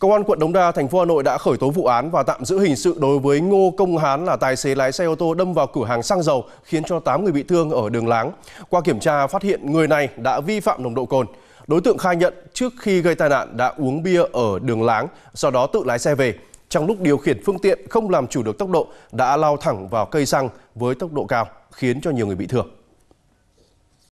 Công an quận Đống Đa, thành phố Hà Nội đã khởi tố vụ án và tạm giữ hình sự đối với Ngô Công Hán là tài xế lái xe ô tô đâm vào cửa hàng xăng dầu khiến cho 8 người bị thương ở đường Láng. Qua kiểm tra phát hiện người này đã vi phạm nồng độ cồn. Đối tượng khai nhận trước khi gây tai nạn đã uống bia ở đường Láng, sau đó tự lái xe về. Trong lúc điều khiển phương tiện không làm chủ được tốc độ đã lao thẳng vào cây xăng với tốc độ cao khiến cho nhiều người bị thương.